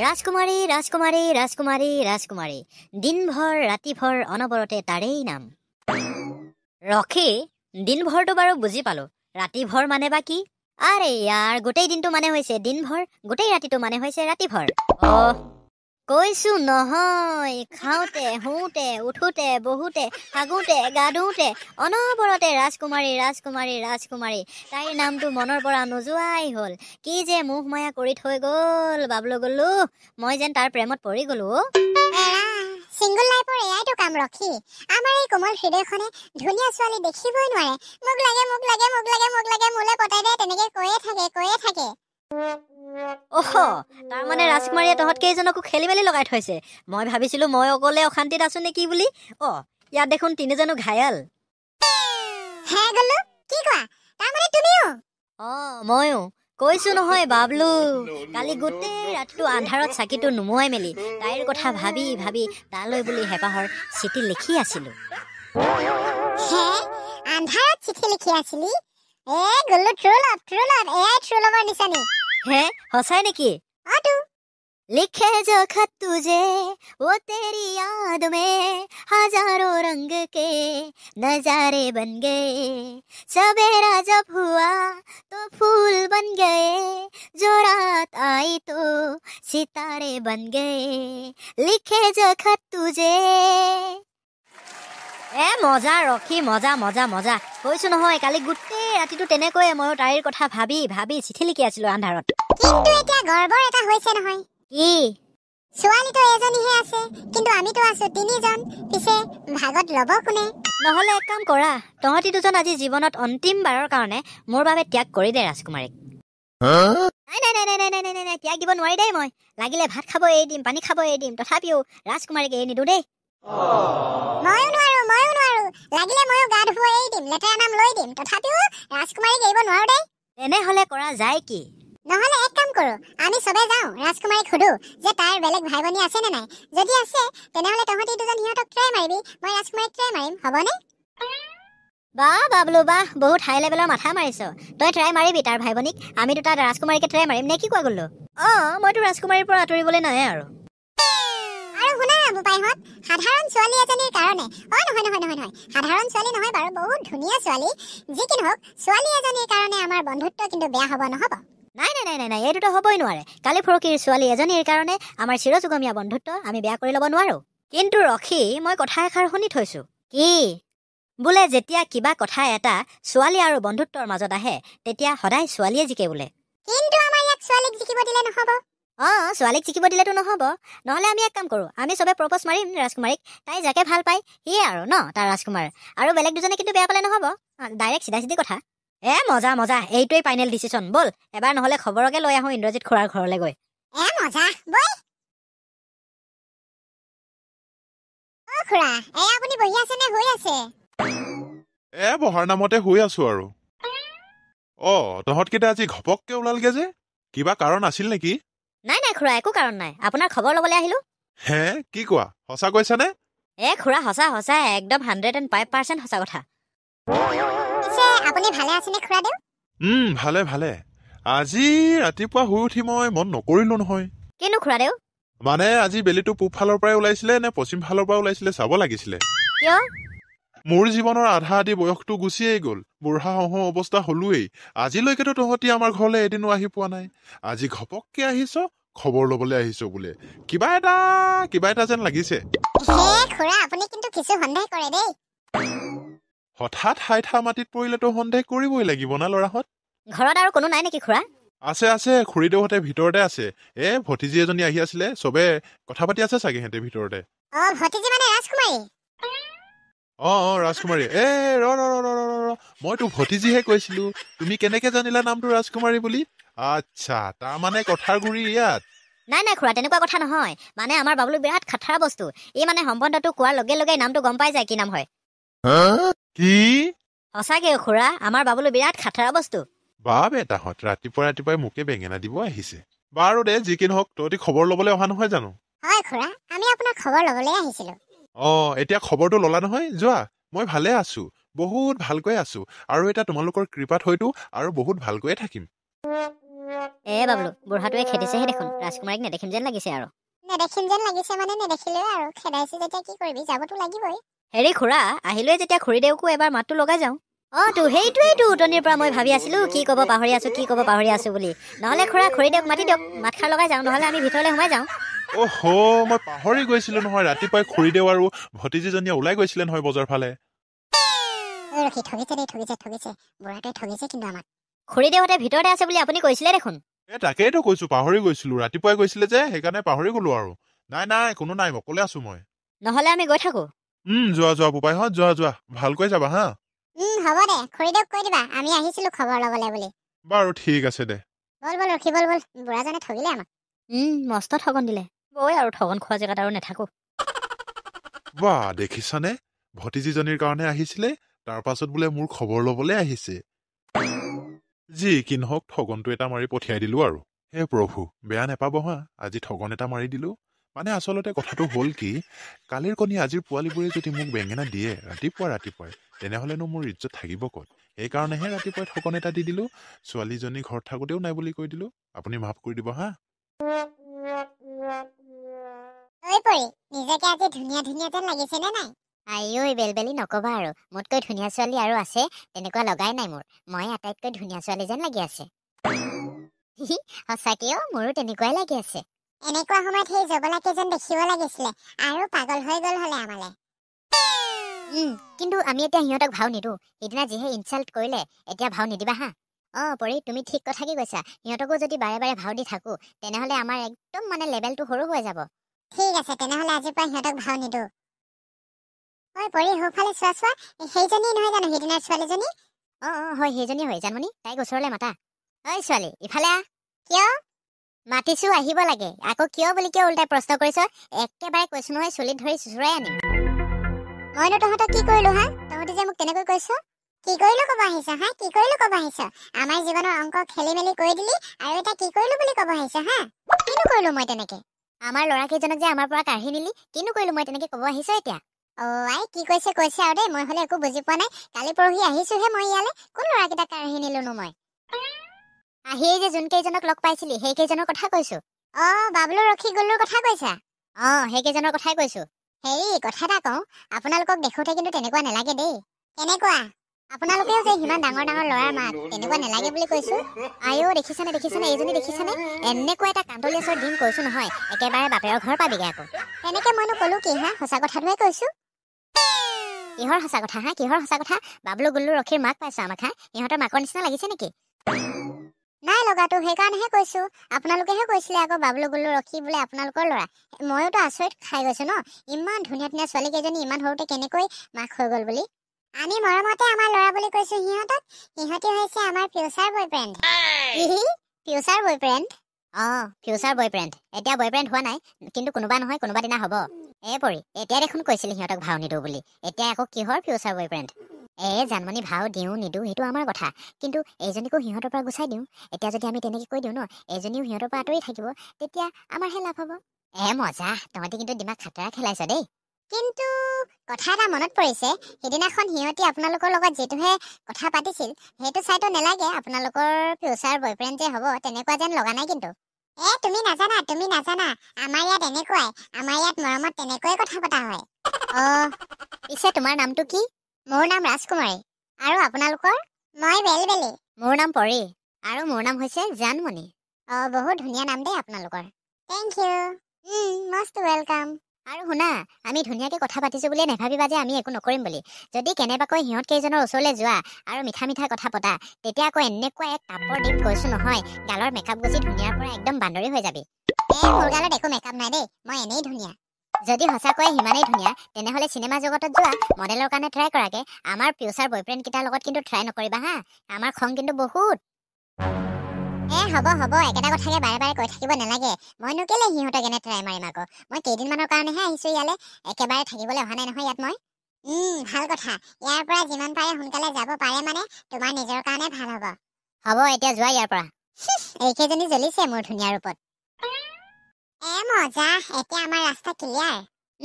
ৰাজকুমাৰী ৰাজকুমাৰী ৰাজকুমাৰী ৰাজকুমাৰী দিনভৰ ৰাতিভৰ অনবৰতে তাৰেই নাম ৰখী দিনভৰটো বাৰু বুজি পালো ৰাতিভৰ মানে বা কি আৰে ইয়াৰ গোটেই দিনটো মানে হৈছে দিনভৰ গোটেই ৰাতিটো মানে হৈছে ৰাতিভৰ অহ কৈছো নহয় খাওঁতে শুওঁতে উঠোঁতে বহোঁতে হাগোঁতে গা ধোওঁতে অনবৰতে ৰাজকুমাৰী ৰাজকুমাৰী ৰাজকুমাৰী তাইৰ নামটো মনৰ পৰা নোযোৱাই হ'ল কি যে মোহ মায়া কৰি থৈ গ'ল বাবলৈ গ'লো মই যেন তাৰ প্ৰেমত পৰি গ'লো চিংগল লাইফৰ এয়াইতো কাম ৰখি আমাৰ এই কোমল হৃদয়খনে ধুনীয়া ছোৱালী দেখিবই নোৱাৰে মোক লাগে মোক লাগে মোক লাগে মোক লাগে মোলৈ পতাই দে তেনেকৈ কৈয়ে থাকে কৈয়ে থাকে অহ তাৰমানে ৰাজকুমাৰীয়ে তহঁত কেইজনকো খেলি মেলি লগাই থৈছে মই ভাবিছিলো মই অকলে অশান্তিত আছো নেকি বুলি অহ ইয়াত দেখোন তিনিজনো ঘায়ল ময়ো কৈছো নহয় বাবলু কালি গোটেই ৰাতিটো আন্ধাৰত চাকিটো নুমুৱাই মেলি তাইৰ কথা ভাবি ভাবি তালৈ বুলি হেঁপাহৰ চিঠি লিখি আছিলো हैं हंसाए ने किए लिखे जो खत तुझे वो तेरी याद में हजारों रंग के नजारे बन गए सवेरा जब हुआ तो फूल बन गए जो रात आई तो सितारे बन गए लिखे जो खत तुझे এ মজা ৰখি মজা মজা মজা কৈছো নহয় কালি গোটেই ৰাতিটো তেনেকৈয়ে ময়ো তাইৰ কথা ভাবি ভাবি চিঠি লিখি আছিলো আন্ধাৰত নহ'লে এক কাম কৰা তহঁতি দুজন আজি জীৱনত অন্তিমবাৰৰ কাৰণে মোৰ বাবে ত্যাগ কৰি দে ৰাজকুমাৰীক নাই নাই নাই নাই নাই ত্যাগ দিব নোৱাৰি দেই মই লাগিলে ভাত খাব এৰি দিম পানী খাব এৰি দিম তথাপিও ৰাজকুমাৰীক এৰি নিদো দেই ময়ো নোৱাৰো ময়ো নোৱাৰো লাগিলে ময়ো গা ধুব এৰি দিম লেতেৰা নাম লৈ দিম তথাপিও ৰাজকুমাৰীক এৰিব নোৱাৰো দেই তেনেহলে কৰা যায় কি নহলে এক কাম কৰো আমি চবে যাওঁ ৰাজকুমাৰীক সুধো যে তাৰ বেলেগ ভাই ভনী আছে নে নাই যদি আছে তেনেহলে তহঁতি দুজন সিহঁতক ট্ৰাই মাৰিবি মই ৰাজকুমাৰীক ট্ৰাই মাৰিম হবনে বা বা বোলো বাহ বহুত হাই লেভেলৰ মাথা মাৰিছ তই ট্ৰাই মাৰিবি তাৰ ভাই ভনীক আমি তাত ৰাজকুমাৰীকে ট্ৰাই মাৰিম নে কি কোৱা গ'লো অঁ মইতো ৰাজকুমাৰীৰ পৰা আঁতৰিবলৈ নাই আৰু উপায়ত সাধাৰণ ছোৱালী এজনীৰ কাৰণে অঁ নহয় নহয় নহয় নহয় সাধাৰণ ছোৱালী নহয় বাৰু বহুত ধুনীয়া ছোৱালী যি কি নহওক ছোৱালী এজনীৰ কাৰণে আমাৰ বন্ধুত্ব কিন্তু বেয়া হ'ব নহ'ব নাই নাই নাই নাই নাই এইটোতো হ'বই নোৱাৰে কালি ফৰকীৰ ছোৱালী এজনীৰ কাৰণে আমাৰ চিৰযুগমীয়া বন্ধুত্ব আমি বেয়া কৰি ল'ব নোৱাৰোঁ কিন্তু ৰখি মই কথা এষাৰ শুনি থৈছোঁ কি বোলে যেতিয়া কিবা কথা এটা ছোৱালী আৰু বন্ধুত্বৰ মাজত আহে তেতিয়া সদায় ছোৱালীয়ে জিকে বোলে কিন্তু আমাৰ ইয়াত ছোৱালীক জিকিব দিলে নহ'ব অঁ ছোৱালীক জিকিব দিলেতো নহ'ব নহ'লে আমি এক কাম কৰোঁ আমি চবে প্ৰপ'জ মাৰিম ৰাজকুমাৰীক তাই যাকে ভাল পায় সিয়ে আৰু ন তাৰ ৰাজকুমাৰ আৰু বেলেগ দুজনে কিন্তু বেয়া পালে নহ'ব ডাইৰেক্ট চিধা চিধি কথা এ মজা মজা এইটোৱেই ফাইনেল ডিচিশ্যন ব'ল এবাৰ নহ'লে খবৰকে লৈ আহোঁ ইন্দ্ৰজিৎ খুৰাৰ ঘৰলৈ গৈ ঘপককে ওলালগে যে কিবা কাৰণ আছিল নেকি নাই নাই খুৰা একো কাৰণ নাই আপোনাৰ খবৰ ল'বলৈ আহিলো হে কি কোৱা সঁচা কৈছানে এ খুৰা সঁচা সঁচা একদম হাণ্ড্ৰেড এণ্ড ফাইভ পাৰ্চেণ্ট সঁচা কথা আজি ৰাতিপুৱা শুই উঠি মই মন নকৰিলো নহয় মানে আজি বেলিটো পূব ফালৰ পৰাই ওলাইছিলে নে পশ্চিম ফালৰ পৰা ওলাইছিলে চাব লাগিছিলে মোৰ জীৱনৰ আধা আধি বয়সটো গুচিয়েই গ'ল বুঢ়া হওঁ অৱস্থা হলোৱেই আজিলৈকেতো তহঁতি আমাৰ ঘৰলৈ এদিনো আহি পোৱা নাই আজি ঘপককৈ আহিছ খবৰ ল'বলৈ আহিছ বোলে কিবা এটা কিবা এটা যেন লাগিছে হঠাৎ হাই ঠা মাটিত পৰিলেতো সন্দেহ কৰিবই লাগিব না ল'ৰাহঁত ঘৰত আৰু কোনো নাই নেকি খুৰা আছে আছে খুৰীদেউহঁতে ভিতৰতে আছে এ ভতিজী এজনী আহি আছিলে চবে কথা পাতি আছে চাগে সিহঁতে ভিতৰতে অঁ অঁ ৰাজকুমাৰী এ ৰ ৰ ৰ ৰ ৰ মই তোক ভতিজীহে কৈছিলো তুমি কেনেকে জানিলা নামটো ৰাজকুমাৰী বুলি আচ্ছা তাৰমানে কথাৰ গুৰি ইয়াত নাই নাই খুৰা তেনেকুৱা কথা নহয় মানে আমাৰ বাবলু বিৰাট খাথাৰা বস্তু এই মানে সম্বন্ধটো কোৱাৰ লগে লগে নামটো গম পাই যায় কি নাম হয় কি সঁচাকে খুৰা আমাৰ বাবলু বিৰাট খাথাৰা বস্তু বাপ এটাহঁত ৰাতিপুৱা ৰাতিপুৱাই মোকে বেঙেনা দিব আহিছে বাৰু দে যি কি নহওক তহঁতি খবৰ ল'বলৈ অহা নহয় জানো হয় খুৰা আমি আপোনাক খবৰ ল'বলৈ আহিছিলোঁ অঁ এতিয়া খবৰটো ল'লা নহয় যোৱা মই ভালে আছো বহুত ভালকৈ আছো আৰু এটা তোমালোকৰ কৃপাত হয়তো আৰু বহুত ভালকৈয়ে থাকিম এ বাবলু বুঢ়াটোৱে খেদিছেহে দেখোন ৰাজকুমাৰীক নেদেখিম যেন লাগিছে আৰু নেদেখিম যেন লাগিছে মানে নেদেখিলে আৰু খেদাইছে যেতিয়া কি কৰিবি যাবতো লাগিবই হেৰি খুৰা আহিলৈ যেতিয়া খুৰীদেউকো এবাৰ মাতটো লগাই যাওঁ অঁতো সেইটোৱেইতো উতনিৰ পৰা মই ভাবি আছিলো কি ক'ব পাহৰি আছো কি ক'ব পাহৰি আছো বুলি নহ'লে খুৰা খুৰীদেউক মাতি দিয়ক মাত খাৰ লগাই যাওঁ নহ'লে আমি ভিতৰলৈ সোমাই যাওঁ অহ মই পাহৰি গৈছিলো নহয় ৰাতিপুৱাই খুৰীদেউ আৰু ভতিজীজনীয়ে ওলাই গৈছিলে নহয় বজাৰ ফালে খুৰীদেউহঁতে ভিতৰতে আছে বুলি আপুনি কৈছিলে দেখোন এ তাকেইতো কৈছো পাহৰি গৈছিলো ৰাতিপুৱাই গৈছিলে যে সেইকাৰণে পাহৰি গলো আৰু নাই নাই কোনো নাই অকলে আছো মই নহলে আমি গৈ থাকো উম যোৱা যোৱা বোপাই হঁত যোৱা যোৱা ভালকৈ যাবা হা উম হব দে খুৰীদেউক কৈ দিবা আমি আহিছিলো খবৰ লবলে বুলি বাৰু ঠিক আছে দে বল বল ৰখি বল বল বুঢ়াজনে ঠগিলে আমাক উম মস্ত ঠগন দিলে বই আৰু ঠগন খোৱা জেগাত আৰু নাথাকো বা দেখিছানে ভতিজীজনীৰ কাৰণে আহিছিলে তাৰ পাছত বোলে মোৰ খবৰ লবলৈ আহিছে যি কি নহওক ঠগনটো এটা মাৰি পঠিয়াই দিলো আৰু হে প্ৰভু বেয়া নেপাব হা আজি ঠগন এটা মাৰি দিলো মানে আচলতে কথাটো হ'ল কি কালিৰ কণী আজিৰ পোৱালিবোৰে যদি মোক বেঙেনা দিয়ে ৰাতিপুৱা ৰাতিপুৱাই তেনেহ'লেনো মোৰ ইজ্জত থাকিব ক'ত সেইকাৰণেহে ৰাতিপুৱাই ঠগন এটা দি দিলোঁ ছোৱালীজনী ঘৰত থাকোঁতেও নাই বুলি কৈ দিলোঁ আপুনি মাফ কৰি দিব হা হৈ পৰি নিজকে আজি ধুনীয়া ধুনীয়া যেন লাগিছেনে নাই আইঐ বেলবেলি নক'বা আৰু মোতকৈ ধুনীয়া ছোৱালী আৰু আছে তেনেকুৱা লগাই নাই মোৰ মই আটাইতকৈ ধুনীয়া ছোৱালী যেন লাগি আছে সঁচাকে অ' মোৰো তেনেকুৱাই লাগি আছে এনেকুৱা সময়ত সেই জগলা কেইজন দেখিব লাগিছিলে আৰু পাগল হৈ গ'ল হ'লে আমালে কিন্তু আমি এতিয়া সিহঁতক ভাও নিদোঁ সিদিনা যিহে ইনচাল্ট কৰিলে এতিয়া ভাও নিদিবা হা অ পৰি তুমি ঠিক কথাকে কৈছা সিহঁতকো যদি বাৰে বাৰে ভাও দি থাকোঁ তেনেহ'লে আমাৰ একদম মানে লেবেলটো সৰু হৈ যাব ঠিক আছে তেনেহলে আজিৰ পৰা সিহঁতক ভাও নিদো ঐ পৰি সোঁফালে চোৱা চোৱা সেইজনী নহয় জানো সেইদিনাৰ ছোৱালীজনী অঁ অঁ হয় সেইজনী হয় জানমণি তাইক ওচৰলে মাতা ঐ ছোৱালী ইফালে আহ কিয় মাতিছো আহিব লাগে আকৌ কিয় বুলি কিয় ওলটাই প্ৰশ্ন কৰিছ একেবাৰে কৈছো নহয় চুলিত ধৰি চুচুৰাই আনিম মইনো তহঁতক কি কৰিলো হা তহঁতি যে মোক কেনেকৈ কৈছ কি কৰিলো ক'ব আহিছ হা কি কৰিলো ক'ব আহিছ আমাৰ জীৱনৰ অংক খেলি মেলি কৰি দিলি আৰু এটা কি কৰিলো বুলি ক'ব আহিছ হা কিনো কৰিলো মই তেনেকে আমাৰ ল'ৰা কেইজনক যে আমাৰ পৰা কাঢ়ি নিলি কিনো কৰিলো মই তেনেকে ক'ব আহিছো এতিয়া অ' আই কি কৈছে কৈছে আৰু দেই মই হ'লে একো বুজি পোৱা নাই কালি পৰহি আহিছোহে মই ইয়ালে কোন ল'ৰাকেইটাক কাঢ়ি নিলো নো মই আহিয়েই যে যোনকেইজনক লগ পাইছিলি সেইকেইজনৰ কথা কৈছো অ বাবলু ৰখি গল্লুৰ কথা কৈছা অঁ সেইকেইজনৰ কথাই কৈছো হেৰি কথা এটা কওঁ আপোনালোকক দেখোতে কিন্তু তেনেকুৱা নালাগে দেই কেনেকুৱা আপোনালোকেও যে ইমান ডাঙৰ ডাঙৰ ল'ৰা মা তেনেকুৱা নেলাগে বুলি কৈছোঁ আইও দেখিছেনে দেখিছেনে এইজনী দেখিছেনে এনেকুৱা এটা কান্দলিয়াছৰ দিন কৈছোঁ নহয় একেবাৰে বাপেৰৰ ঘৰ পাবিগৈ আকৌ তেনেকৈ মইনো ক'লোঁ কি হা সঁচা কথাটোহে কৈছোঁ কিহৰ সঁচা কথা হা কিহৰ সঁচা কথা বাবলু গুল্লু ৰখীৰ মাক পাইছোঁ আমাক হা ইহঁতৰ মাকৰ নিচিনা লাগিছে নেকি নাই লগাটো সেইকাৰণেহে কৈছোঁ আপোনালোকেহে কৈছিলে আকৌ বাবলু গুল্লু ৰখি বোলে আপোনালোকৰ ল'ৰা ময়োতো আচৰিত খাই গৈছোঁ ন ইমান ধুনীয়া ধুনীয়া ছোৱালীকেইজনী ইমান সৰুতে কেনেকৈ মাক হৈ গ'ল বুলি আমি মৰমতে আমাৰ ল'ৰা বুলি কৈছো সিহঁতক সিহঁতি হৈছে আমাৰ ফিউচাৰ বয়ফ্ৰেণ্ড ফিউচাৰ বয়ফ্ৰেণ্ড অঁ ফিউচাৰ বয়ফ্ৰেণ্ড এতিয়া বয়ফ্ৰেণ্ড হোৱা নাই কিন্তু কোনোবা নহয় কোনোবা দিনা হ'ব এ পৰি এতিয়া দেখোন কৈছিল সিহঁতক ভাও নিদো বুলি এতিয়া আকৌ কিহৰ ফিউচাৰ বয়ফ্ৰেণ্ড এ জানমনি ভাও দিওঁ নিদিওঁ সেইটো আমাৰ কথা কিন্তু এইজনীকো সিহঁতৰ পৰা গুচাই দিওঁ এতিয়া যদি আমি তেনেকৈ কৈ দিওঁ ন এজনীও সিহঁতৰ পৰা আঁতৰি থাকিব তেতিয়া আমাৰহে লাভ হ'ব এ মজা তহঁতি কিন্তু দিমাগ খাতৰা খেলাইছ দেই কিন্তু কথা এটা মনত পৰিছে সিদিনাখন সিহঁতি আপোনালোকৰ লগত যিটোহে কথা পাতিছিল সেইটো চাইতো নেলাগে আপোনালোকৰ ফিউচাৰ বয়ফ্ৰেণ্ড যে হ'ব তেনেকুৱা যেন লগা নাই কিন্তু এ তুমি নাজানা তুমি নাজানা আমাৰ ইয়াত এনেকুৱাই আমাৰ ইয়াত মৰমত তেনেকৈয়ে কথা পতা হয় অঁ পিছে তোমাৰ নামটো কি মোৰ নাম ৰাজকুমাৰী আৰু আপোনালোকৰ মই বেলি মোৰ নাম পৰি আৰু মোৰ নাম হৈছে জানমণি অঁ বহুত ধুনীয়া নাম দেই আপোনালোকৰ থেংক ইউ মষ্ট ৱেলকাম আৰু শুনা আমি ধুনীয়াকৈ কথা পাতিছোঁ বুলিয়ে নাভাবিবা যে আমি একো নকৰিম বুলি যদি কেনেবাকৈ সিহঁত কেইজনৰ ওচৰলৈ যোৱা আৰু মিঠা মিঠা কথা পতা তেতিয়া আকৌ এনেকুৱা এক কাপৰ দিম কৈছোঁ নহয় গালৰ মেকআপ গুচি ধুনীয়াৰ পৰা একদম বান্দৰি হৈ যাবি এই মোৰ গালত একো মেকআপ নাই দেই মই এনেই ধুনীয়া যদি সঁচাকৈয়ে সিমানেই ধুনীয়া তেনেহ'লে চিনেমা জগতত যোৱা মডেলৰ কাৰণে ট্ৰাই কৰাকৈ আমাৰ ফিউচাৰ বয়ফ্ৰেণ্ডকেইটাৰ লগত কিন্তু ট্ৰাই নকৰিবা হা আমাৰ খং কিন্তু বহুত এ হ'ব হ'ব একেটা কথাকে বাৰে বাৰে কৈ থাকিব নালাগে মইনো কেলে সিহঁতক এনে ট্ৰাই মাৰিম আকৌ মই কেইদিনমানৰ কাৰণেহে আহিছোঁ ইয়ালৈ একেবাৰে থাকিবলৈ অহা নাই নহয় ইয়াত মই ভাল কথা ইয়াৰ পৰা যিমান পাৰে সোনকালে যাব পাৰে মানে তোমাৰ নিজৰ কাৰণে ভাল হ'ব হ'ব এতিয়া যোৱা ইয়াৰ পৰা এইকেইজনী জ্বলিছে মোৰ ধুনীয়া ৰূপত এ মজা এতিয়া আমাৰ ৰাস্তা ক্লিয়াৰ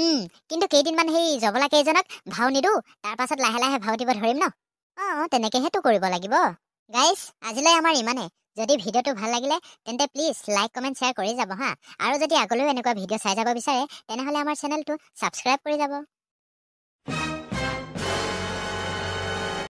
উম কিন্তু কেইদিনমান সেই জবলা কেইজনক ভাও নিদো তাৰপাছত লাহে লাহে ভাও দিব ধৰিম ন অঁ তেনেকেহেতো কৰিব লাগিব গাইছ আজিলৈ আমাৰ ইমানে যদি ভিডিঅ'টো ভাল লাগিলে তেন্তে প্লিজ লাইক কমেণ্ট শ্বেয়াৰ কৰি যাব হা আৰু যদি আগলৈও এনেকুৱা ভিডিঅ' চাই যাব বিচাৰে তেনেহ'লে আমাৰ চেনেলটো ছাবস্ক্ৰাইব কৰি যাব